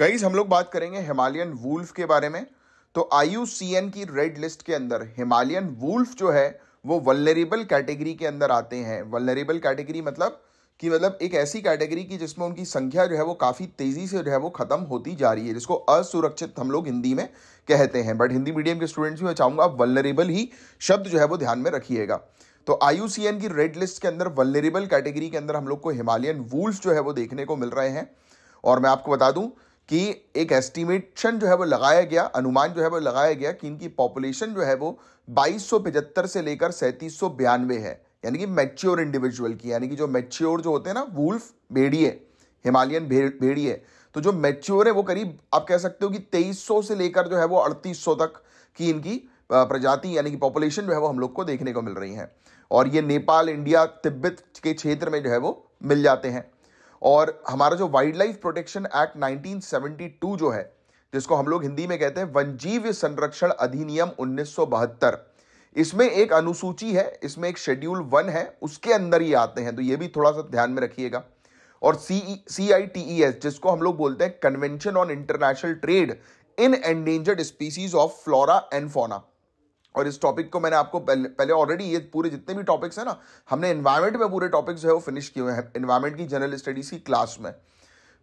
guys हम लोग बात करेंगे हिमालयन वूल्फ के बारे में तो आयु की रेड लिस्ट के अंदर हिमालयन वूल्फ जो है वो वल्नरेबल कैटेगरी के अंदर आते हैं वल्नरेबल कैटेगरी मतलब कि मतलब एक ऐसी कैटेगरी की जिसमें उनकी संख्या जो है वो काफ़ी तेज़ी से जो है वो ख़त्म होती जा रही है जिसको असुरक्षित हम लोग हिंदी में कहते हैं बट हिंदी मीडियम के स्टूडेंट्स भी मैं चाहूँगा आप वल्नरेबल ही शब्द जो है वो ध्यान में रखिएगा तो आयु की रेड लिस्ट के अंदर वल्नरेबल कैटेगरी के अंदर हम लोग को हिमालयन वूल्फ जो है वो देखने को मिल रहे हैं और मैं आपको बता दूँ कि एक एस्टिमेशन जो है वो लगाया गया अनुमान जो है वो लगाया गया कि इनकी पॉपुलेशन जो है वो बाईस से लेकर सैंतीस है यानी कि मैच्योर इंडिविजुअल की यानी कि जो मैच्योर जो होते हैं ना वुल्फ भेड़िए हिमालयन भेड़िए तो जो मैच्योर है वो करीब आप कह सकते हो कि 2300 से लेकर जो है वो 3800 तक की इनकी प्रजाति यानी कि पॉपुलेशन जो है वो हम लोग को देखने को मिल रही है और ये नेपाल इंडिया तिब्बत के क्षेत्र में जो है वो मिल जाते हैं और हमारा जो वाइल्ड लाइफ प्रोटेक्शन एक्ट 1972 जो है जिसको हम लोग हिंदी में कहते हैं वनजीव संरक्षण अधिनियम उन्नीस इसमें एक अनुसूची है इसमें एक शेड्यूल वन है उसके अंदर ही आते हैं तो ये भी थोड़ा सा ध्यान में रखिएगा और सी सी आई टी ई एस जिसको हम लोग बोलते हैं convention on international trade in endangered species of flora and fauna और इस टॉपिक को मैंने आपको पहले ऑलरेडी ये पूरे जितने भी टॉपिक्स हैं ना हमने इन्वायरमेंट में पूरे टॉपिक्स जो है वो फिनिश किए हुए हैं इन्वायरमेंट की जनरल स्टडीज़ की क्लास में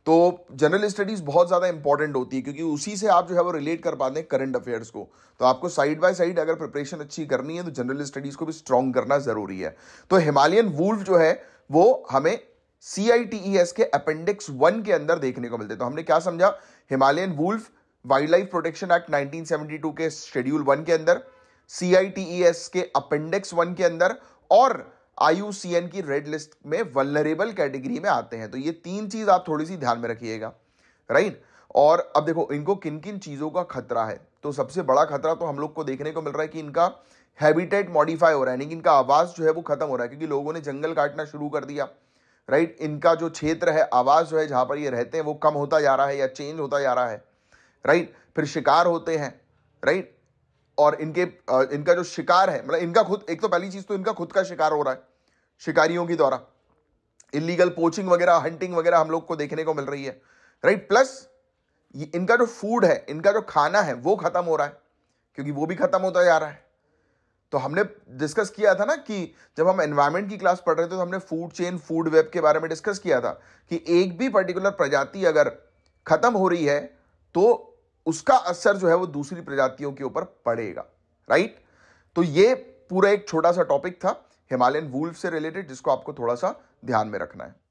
तो जनरल स्टडीज़ बहुत ज़्यादा इंपॉर्टेंट होती है क्योंकि उसी से आप जो है वो रिलेट कर पाते हैं करंट अफेयर्स को तो आपको साइड बाय साइड अगर प्रिपरेशन अच्छी करनी है तो जनरल स्टडीज़ को भी स्ट्रॉन्ग करना ज़रूरी है तो हिमालयन वूल्फ जो है वो हमें सी e के अपेंडिक्स वन के अंदर देखने को मिलते हैं तो हमने क्या समझा Himalayan wolf wildlife protection act 1972 के शेड्यूल वन के अंदर सीआईटीएस e के अपेंडिक्स वन के अंदर और आईयूसीएन की रेड लिस्ट में वलरेबल कैटेगरी में आते हैं तो ये तीन चीज आप थोड़ी सी ध्यान में रखिएगा राइट और अब देखो इनको किन किन चीज़ों का खतरा है तो सबसे बड़ा खतरा तो हम लोग को देखने को मिल रहा है कि इनका हैबिटेट मॉडिफाई हो रहा है यानी कि इनका आवास जो है वो खत्म हो रहा है क्योंकि लोगों ने जंगल काटना शुरू कर दिया राइट इनका जो क्षेत्र है आवास जो है जहां पर ये रहते हैं वो कम होता जा रहा है या चेंज होता जा रहा है राइट फिर शिकार होते हैं राइट और इनके इनका जो शिकार है मतलब इनका खुद एक तो पहली चीज़ तो इनका खुद का शिकार हो रहा है शिकारियों के द्वारा इलीगल पोचिंग वगैरह हंटिंग वगैरह हम लोग को देखने को मिल रही है राइट प्लस इनका जो फूड है इनका जो खाना है वो ख़त्म हो रहा है क्योंकि वो भी ख़त्म होता जा रहा है तो हमने डिस्कस किया था ना कि जब हम एनवायरमेंट की क्लास पढ़ रहे थे तो हमने फूड चेन फूड वेब के बारे में डिस्कस किया था कि एक भी पर्टिकुलर प्रजाति अगर ख़त्म हो रही है तो उसका असर जो है वो दूसरी प्रजातियों के ऊपर पड़ेगा राइट तो ये पूरा एक छोटा सा टॉपिक था हिमालयन वूल्फ से रिलेटेड जिसको आपको थोड़ा सा ध्यान में रखना है